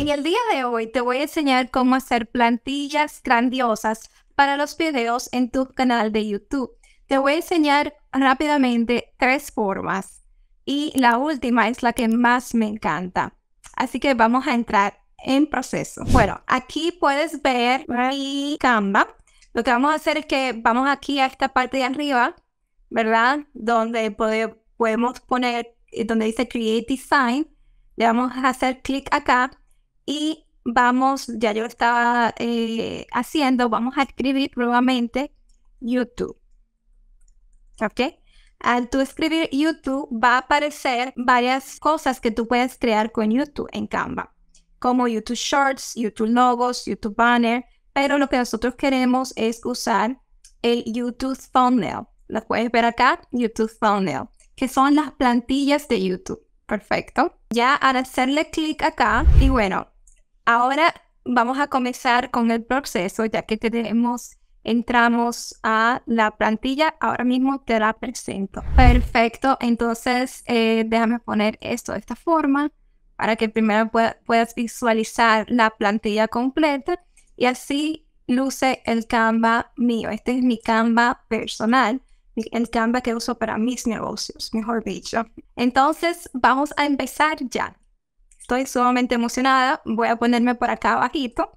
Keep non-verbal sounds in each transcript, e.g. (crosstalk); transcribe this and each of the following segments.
En el día de hoy te voy a enseñar cómo hacer plantillas grandiosas para los videos en tu canal de YouTube. Te voy a enseñar rápidamente tres formas y la última es la que más me encanta. Así que vamos a entrar en proceso. Bueno, aquí puedes ver mi Canva. Lo que vamos a hacer es que vamos aquí a esta parte de arriba, ¿verdad? Donde podemos poner, eh, donde dice Create Design. Le vamos a hacer clic acá y vamos, ya yo estaba eh, haciendo, vamos a escribir nuevamente YouTube. ¿Ok? Al tú escribir YouTube va a aparecer varias cosas que tú puedes crear con YouTube en Canva, como YouTube Shorts, YouTube Logos, YouTube Banner, pero lo que nosotros queremos es usar el YouTube Thumbnail. Las puedes ver acá, YouTube Thumbnail, que son las plantillas de YouTube. Perfecto. Ya al hacerle clic acá, y bueno, ahora vamos a comenzar con el proceso, ya que tenemos, entramos a la plantilla, ahora mismo te la presento. Perfecto, entonces eh, déjame poner esto de esta forma para que primero puedas visualizar la plantilla completa y así luce el Canva mío. Este es mi Canva personal el Canva que uso para mis negocios, mejor dicho. Entonces, vamos a empezar ya. Estoy sumamente emocionada. Voy a ponerme por acá bajito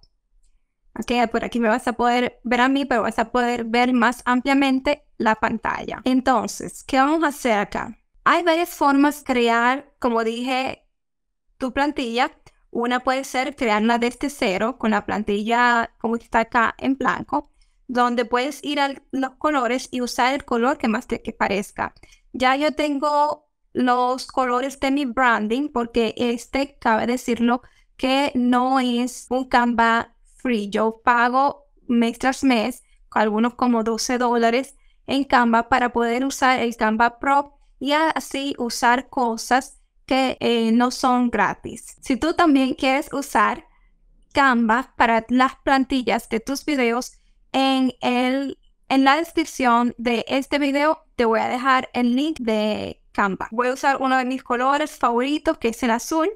aquí por aquí me vas a poder ver a mí, pero vas a poder ver más ampliamente la pantalla. Entonces, ¿qué vamos a hacer acá? Hay varias formas de crear, como dije, tu plantilla. Una puede ser crearla desde cero con la plantilla como está acá en blanco donde puedes ir a los colores y usar el color que más te parezca. Ya yo tengo los colores de mi branding porque este, cabe decirlo, que no es un Canva free. Yo pago mes tras mes, algunos como 12 dólares en Canva para poder usar el Canva Pro y así usar cosas que eh, no son gratis. Si tú también quieres usar Canva para las plantillas de tus videos, en, el, en la descripción de este video te voy a dejar el link de Canva. Voy a usar uno de mis colores favoritos, que es el azul.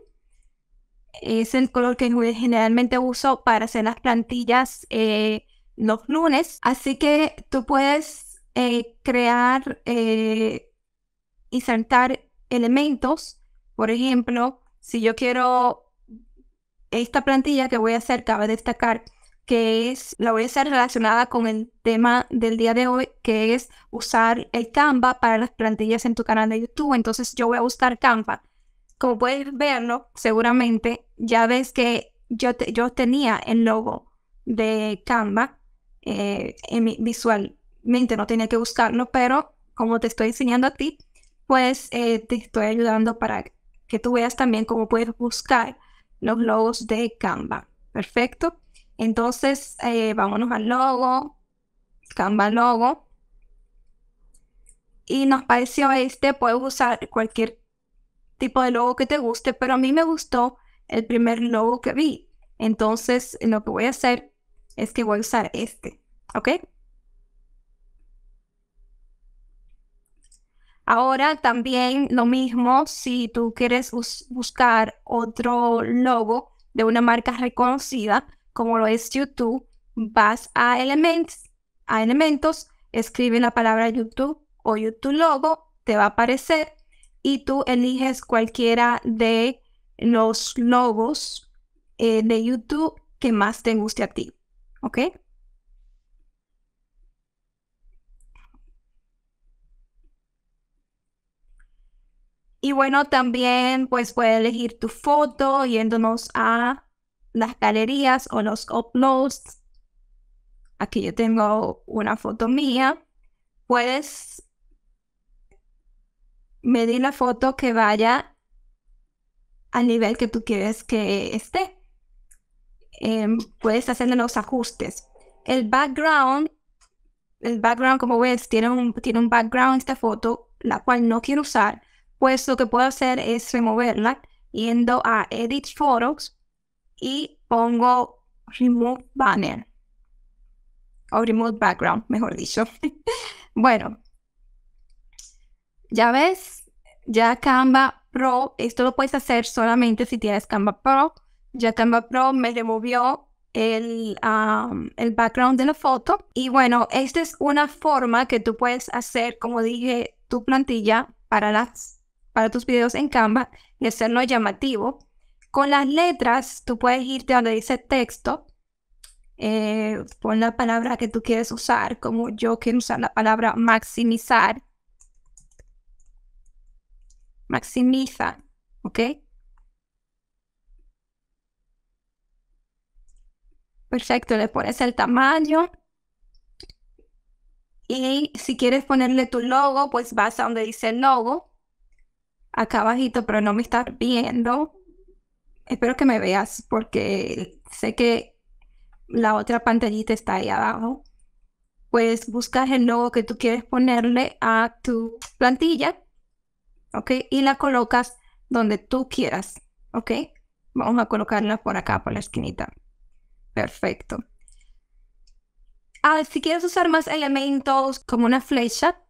Es el color que generalmente uso para hacer las plantillas eh, los lunes. Así que tú puedes eh, crear eh, insertar y elementos. Por ejemplo, si yo quiero esta plantilla que voy a hacer, cabe destacar que es, la voy a hacer relacionada con el tema del día de hoy, que es usar el Canva para las plantillas en tu canal de YouTube. Entonces yo voy a buscar Canva. Como puedes verlo, seguramente ya ves que yo, yo tenía el logo de Canva eh, visualmente, no tenía que buscarlo, pero como te estoy enseñando a ti, pues eh, te estoy ayudando para que tú veas también cómo puedes buscar los logos de Canva. Perfecto. Entonces, eh, vámonos al logo, Canva logo. Y nos pareció este, puedes usar cualquier tipo de logo que te guste, pero a mí me gustó el primer logo que vi. Entonces, lo que voy a hacer es que voy a usar este, ¿ok? Ahora también lo mismo, si tú quieres buscar otro logo de una marca reconocida, como lo es YouTube, vas a a Elementos, escribe la palabra YouTube o YouTube Logo, te va a aparecer y tú eliges cualquiera de los logos eh, de YouTube que más te guste a ti. ¿Ok? Y bueno, también pues puedes elegir tu foto yéndonos a las galerías o los uploads. Aquí yo tengo una foto mía. Puedes medir la foto que vaya al nivel que tú quieres que esté. Em, puedes hacerle los ajustes. El background, el background como ves, tiene un, tiene un background esta foto, la cual no quiero usar, pues lo que puedo hacer es removerla yendo a Edit Photos y pongo remove banner o remove background, mejor dicho. (laughs) bueno, ya ves, ya Canva Pro, esto lo puedes hacer solamente si tienes Canva Pro. Ya Canva Pro me removió el, el background de la foto. Y bueno, esta es una forma que tú puedes hacer, como dije, tu plantilla para, las, para tus videos en Canva y hacerlo llamativo con las letras, tú puedes irte donde dice texto, eh, pon la palabra que tú quieres usar, como yo quiero usar la palabra maximizar. Maximiza, ¿ok? Perfecto, le pones el tamaño. Y si quieres ponerle tu logo, pues vas a donde dice logo. Acá abajito, pero no me estás viendo espero que me veas porque sé que la otra pantallita está ahí abajo. Pues buscas el logo que tú quieres ponerle a tu plantilla, ¿ok? Y la colocas donde tú quieras, ¿ok? Vamos a colocarla por acá, por la esquinita. Perfecto. Ah, si quieres usar más elementos como una flecha,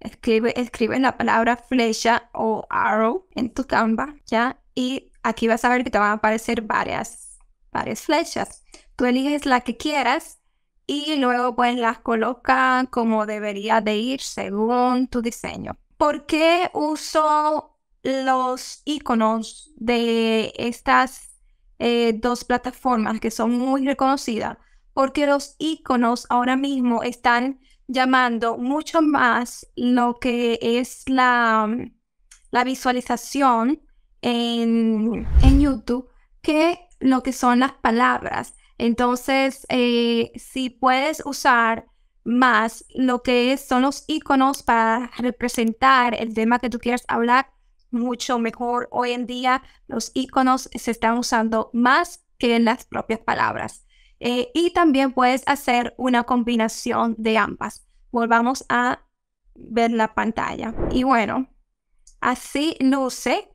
escribe, escribe la palabra flecha o arrow en tu Canva, ¿ya? Y Aquí vas a ver que te van a aparecer varias, varias flechas. Tú eliges la que quieras y luego pues las coloca como debería de ir según tu diseño. ¿Por qué uso los iconos de estas eh, dos plataformas que son muy reconocidas? Porque los iconos ahora mismo están llamando mucho más lo que es la, la visualización en, YouTube que lo que son las palabras. Entonces, eh, si puedes usar más lo que son los iconos para representar el tema que tú quieres hablar, mucho mejor. Hoy en día los iconos se están usando más que en las propias palabras. Eh, y también puedes hacer una combinación de ambas. Volvamos a ver la pantalla. Y bueno, así sé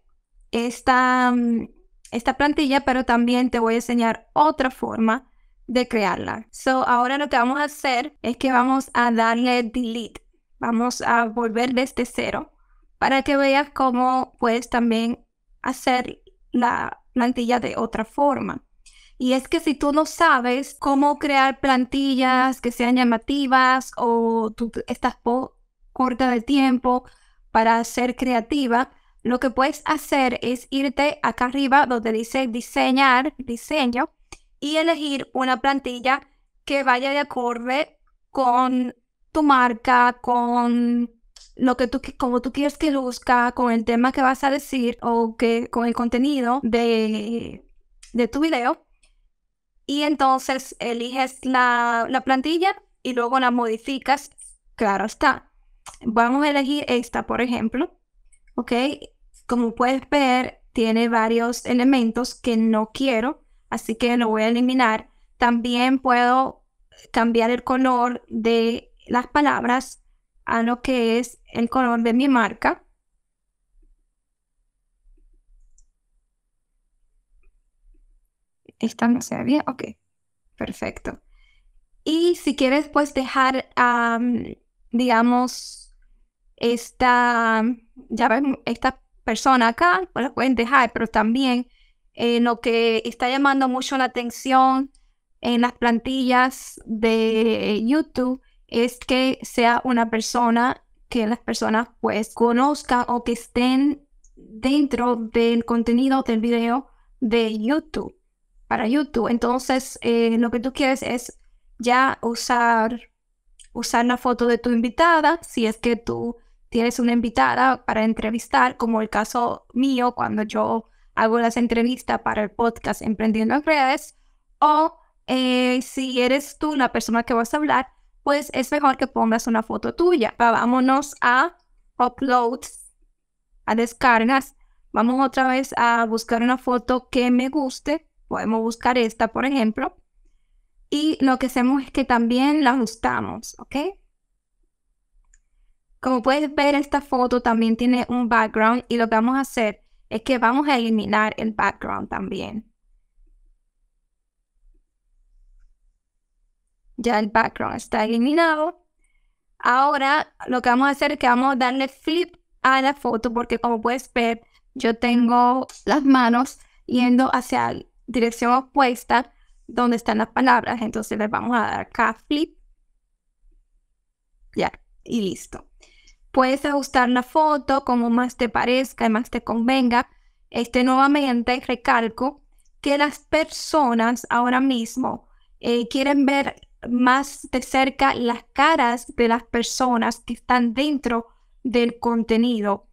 esta, mm, esta plantilla, pero también te voy a enseñar otra forma de crearla. So, ahora lo que vamos a hacer es que vamos a darle delete. Vamos a volver desde cero para que veas cómo puedes también hacer la plantilla de otra forma. Y es que si tú no sabes cómo crear plantillas que sean llamativas o tú estás corta de tiempo para ser creativa, lo que puedes hacer es irte acá arriba donde dice diseñar, diseño, y elegir una plantilla que vaya de acorde con tu marca, con lo que tú, como tú quieres que luzca, con el tema que vas a decir o que, con el contenido de, tu video. Y entonces eliges la plantilla y luego la modificas. Claro está. Vamos a elegir esta, por ejemplo. ¿ok? Como puedes ver, tiene varios elementos que no quiero, así que lo voy a eliminar. También puedo cambiar el color de las palabras a lo que es el color de mi marca. Esta no se ve bien, ok, perfecto. Y si quieres, pues dejar, digamos, esta, ya esta persona acá, pues la pueden dejar, pero también eh, lo que está llamando mucho la atención en las plantillas de YouTube es que sea una persona que las personas pues conozcan o que estén dentro del contenido del video de YouTube, para YouTube. Entonces, eh, lo que tú quieres es ya usar, usar la foto de tu invitada, si es que tú tienes una invitada para entrevistar, como el caso mío cuando yo hago las entrevistas para el podcast Emprendiendo en Redes, o eh, si eres tú la persona que vas a hablar, pues es mejor que pongas una foto tuya. Vámonos a uploads, a descargas. Vamos otra vez a buscar una foto que me guste. Podemos buscar esta, por ejemplo. Y lo que hacemos es que también la ajustamos, ¿ok? Como puedes ver, esta foto también tiene un background y lo que vamos a hacer es que vamos a eliminar el background también. Ya el background está eliminado. Ahora lo que vamos a hacer es que vamos a darle flip a la foto porque como puedes ver, yo tengo las manos yendo hacia la dirección opuesta donde están las palabras. Entonces le vamos a dar acá flip. Ya, y listo. Puedes ajustar la foto como más te parezca y más te convenga. Este, nuevamente recalco que las personas ahora mismo eh, quieren ver más de cerca las caras de las personas que están dentro del contenido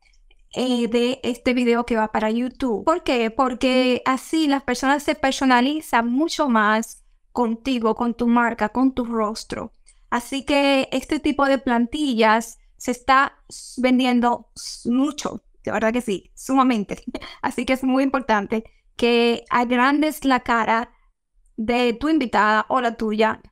eh, de este video que va para YouTube. ¿Por qué? Porque así las personas se personalizan mucho más contigo, con tu marca, con tu rostro. Así que este tipo de plantillas se está vendiendo mucho, de verdad que sí, sumamente. (laughs) Así que es muy importante que agrandes la cara de tu invitada o la tuya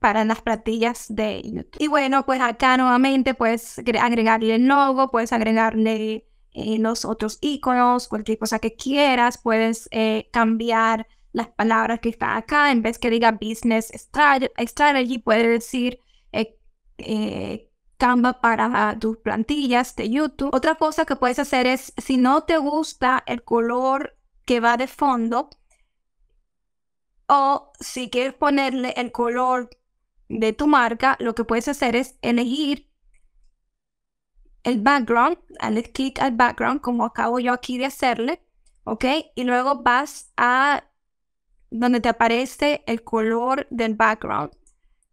para las platillas de YouTube. Y bueno, pues acá nuevamente puedes agregarle el logo, puedes agregarle eh, los otros iconos, cualquier cosa que quieras, puedes eh, cambiar las palabras que están acá, en vez que diga business strategy, puedes decir eh, Canva para tus plantillas de YouTube. Otra cosa que puedes hacer es, si no te gusta el color que va de fondo, o si quieres ponerle el color de tu marca, lo que puedes hacer es elegir el background, al clic al background, como acabo yo aquí de hacerle, ¿ok? Y luego vas a donde te aparece el color del background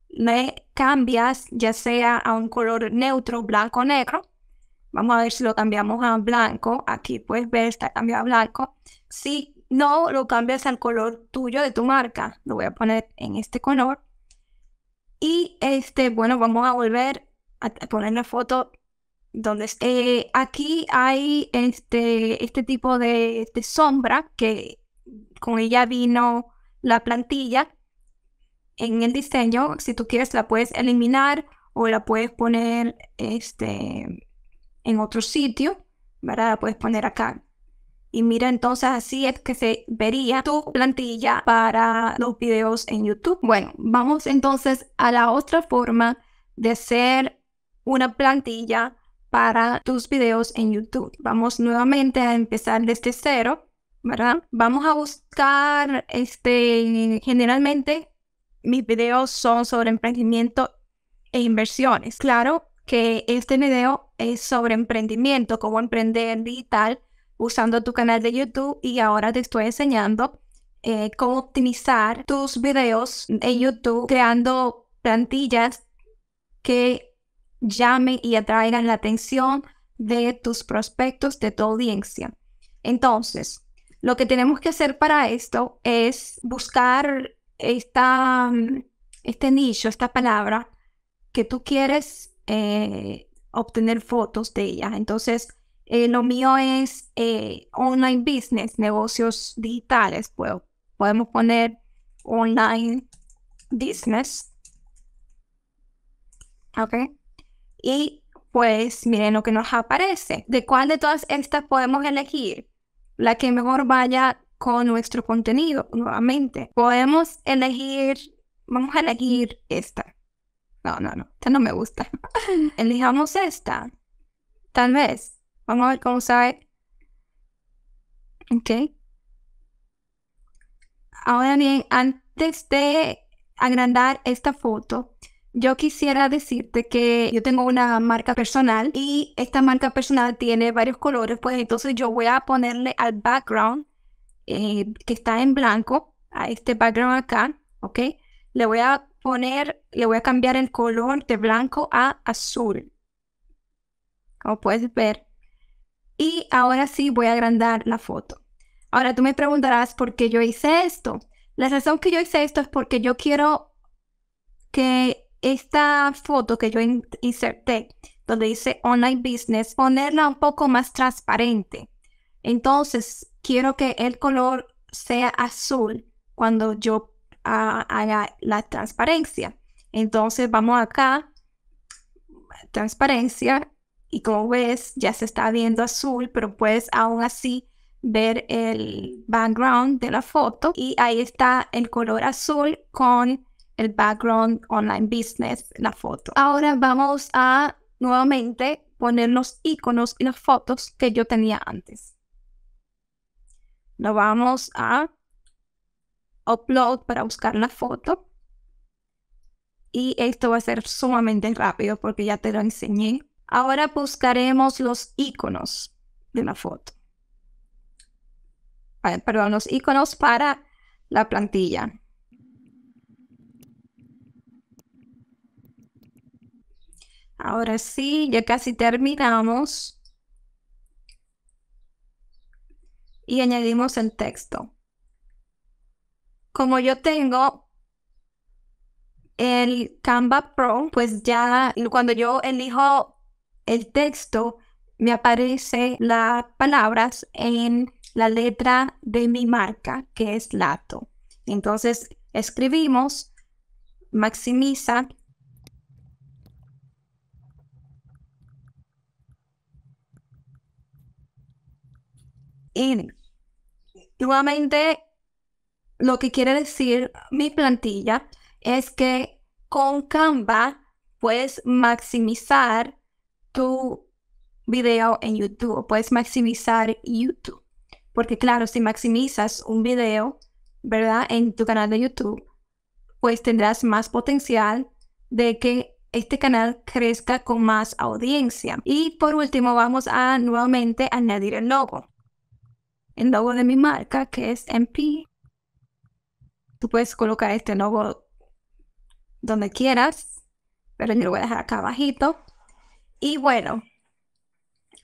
le cambias ya sea a un color neutro, blanco o negro. Vamos a ver si lo cambiamos a blanco. Aquí puedes ver, está cambiado a blanco. Si no, lo cambias al color tuyo de tu marca. Lo voy a poner en este color. Y este, bueno, vamos a volver a, poner la foto donde esté, eh, aquí hay este, este tipo de sombra que con ella vino la plantilla en el diseño, si tú quieres, la puedes eliminar o la puedes poner este, en otro sitio, ¿verdad? La puedes poner acá. Y mira, entonces así es que se vería tu plantilla para los videos en YouTube. Bueno, vamos entonces a la otra forma de hacer una plantilla para tus videos en YouTube. Vamos nuevamente a empezar desde cero, ¿verdad? Vamos a buscar, este, generalmente mis videos son sobre emprendimiento e inversiones. Claro que este video es sobre emprendimiento, cómo emprender digital usando tu canal de YouTube y ahora te estoy enseñando eh, cómo optimizar tus videos en YouTube creando plantillas que llamen y atraigan la atención de tus prospectos, de tu audiencia. Entonces, lo que tenemos que hacer para esto es buscar esta, mm, este nicho, esta palabra, que tú quieres eh, obtener fotos de ella. Entonces, eh, lo mío es eh, online business, negocios digitales. Puedo, podemos poner online business. Ok. Y pues miren lo que nos aparece. ¿De cuál de todas estas podemos elegir? La que mejor vaya con nuestro contenido nuevamente. Podemos elegir, vamos a elegir esta. No, no, no, esta no me gusta. (laughs) Elijamos esta. Tal vez. Vamos a ver cómo sale. Ok. Ahora bien, antes de agrandar esta foto, yo quisiera decirte que yo tengo una marca personal y esta marca personal tiene varios colores, pues entonces yo voy a ponerle al background eh, que está en blanco, a este background acá, ¿ok? Le voy a poner, le voy a cambiar el color de blanco a azul, como puedes ver. Y ahora sí voy a agrandar la foto. Ahora tú me preguntarás por qué yo hice esto. La razón que yo hice esto es porque yo quiero que esta foto que yo inserté, donde dice online business, ponerla un poco más transparente. Entonces, quiero que el color sea azul cuando yo haga la transparencia. Entonces vamos acá, transparencia, y como ves, ya se está viendo azul, pero puedes aún así ver el background de la foto y ahí está el color azul con el background online business, la foto. Ahora vamos a nuevamente poner los iconos y las fotos que yo tenía antes. Lo vamos a upload para buscar la foto. Y esto va a ser sumamente rápido porque ya te lo enseñé. Ahora buscaremos los iconos de la foto. Ah, perdón, los iconos para la plantilla. Ahora sí, ya casi terminamos. y añadimos el texto. Como yo tengo el Canva Pro, pues ya cuando yo elijo el texto, me aparecen las palabras en la letra de mi marca, que es Lato. Entonces escribimos, maximiza. Y nuevamente, lo que quiere decir mi plantilla es que con Canva puedes maximizar tu video en YouTube, puedes maximizar YouTube. Porque claro, si maximizas un video, ¿verdad? En tu canal de YouTube, pues tendrás más potencial de que este canal crezca con más audiencia. Y por último, vamos a nuevamente añadir el logo el logo de mi marca, que es MP. Tú puedes colocar este logo donde quieras, pero yo lo voy a dejar acá abajito. Y bueno,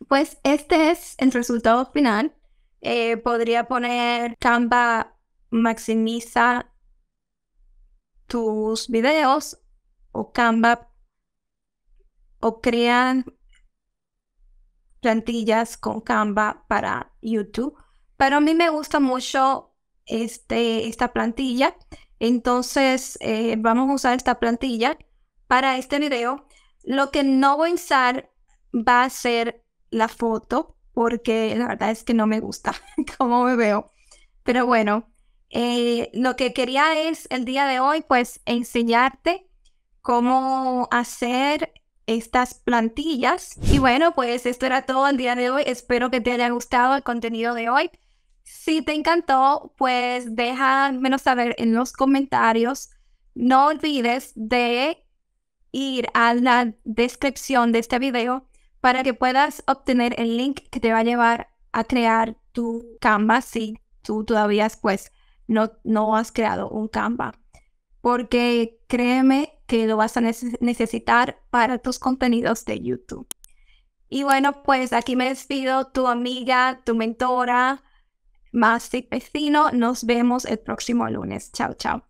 pues este es el resultado final. Eh, podría poner Canva maximiza tus videos o Canva o crean plantillas con Canva para YouTube. Pero a mí me gusta mucho este, esta plantilla. Entonces, eh, vamos a usar esta plantilla para este video. Lo que no voy a usar va a ser la foto, porque la verdad es que no me gusta (laughs) cómo me veo. Pero bueno, eh, lo que quería es el día de hoy, pues enseñarte cómo hacer estas plantillas. Y bueno, pues esto era todo el día de hoy. Espero que te haya gustado el contenido de hoy. Si te encantó, pues menos saber en los comentarios. No olvides de ir a la descripción de este video para que puedas obtener el link que te va a llevar a crear tu Canva si tú todavía pues no, no has creado un Canva. Porque créeme que lo vas a necesitar para tus contenidos de YouTube. Y bueno, pues aquí me despido, tu amiga, tu mentora, más Vecino. Nos vemos el próximo lunes. Chao, chao.